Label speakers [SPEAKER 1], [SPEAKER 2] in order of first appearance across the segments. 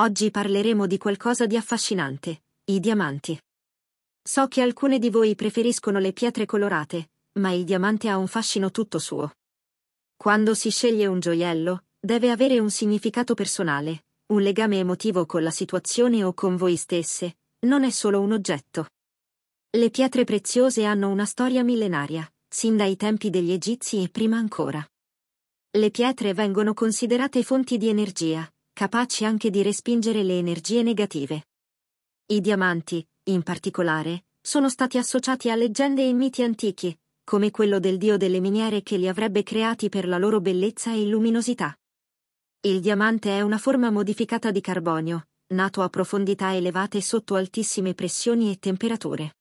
[SPEAKER 1] Oggi parleremo di qualcosa di affascinante, i diamanti. So che alcune di voi preferiscono le pietre colorate, ma il diamante ha un fascino tutto suo. Quando si sceglie un gioiello, deve avere un significato personale, un legame emotivo con la situazione o con voi stesse, non è solo un oggetto. Le pietre preziose hanno una storia millenaria, sin dai tempi degli Egizi e prima ancora. Le pietre vengono considerate fonti di energia, capaci anche di respingere le energie negative. I diamanti, in particolare, sono stati associati a leggende e miti antichi, come quello del dio delle miniere che li avrebbe creati per la loro bellezza e luminosità. Il diamante è una forma modificata di carbonio, nato a profondità elevate sotto altissime pressioni e temperature.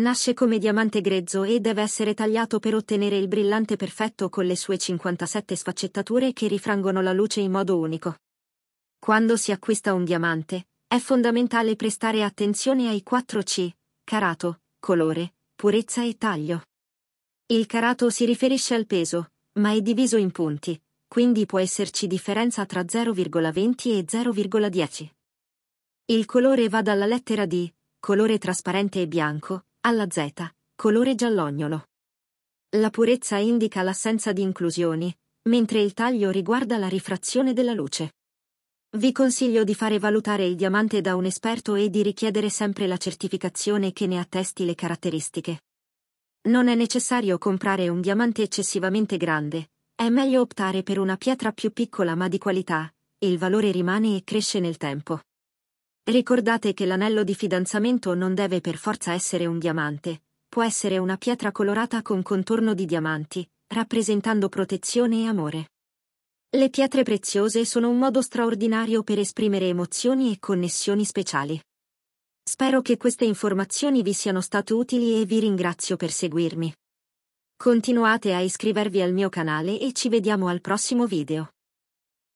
[SPEAKER 1] Nasce come diamante grezzo e deve essere tagliato per ottenere il brillante perfetto con le sue 57 sfaccettature che rifrangono la luce in modo unico. Quando si acquista un diamante, è fondamentale prestare attenzione ai 4C, carato, colore, purezza e taglio. Il carato si riferisce al peso, ma è diviso in punti, quindi può esserci differenza tra 0,20 e 0,10. Il colore va dalla lettera D, colore trasparente e bianco, alla Z, colore giallognolo. La purezza indica l'assenza di inclusioni, mentre il taglio riguarda la rifrazione della luce. Vi consiglio di fare valutare il diamante da un esperto e di richiedere sempre la certificazione che ne attesti le caratteristiche. Non è necessario comprare un diamante eccessivamente grande, è meglio optare per una pietra più piccola ma di qualità, il valore rimane e cresce nel tempo. Ricordate che l'anello di fidanzamento non deve per forza essere un diamante, può essere una pietra colorata con contorno di diamanti, rappresentando protezione e amore. Le pietre preziose sono un modo straordinario per esprimere emozioni e connessioni speciali. Spero che queste informazioni vi siano state utili e vi ringrazio per seguirmi. Continuate a iscrivervi al mio canale e ci vediamo al prossimo video.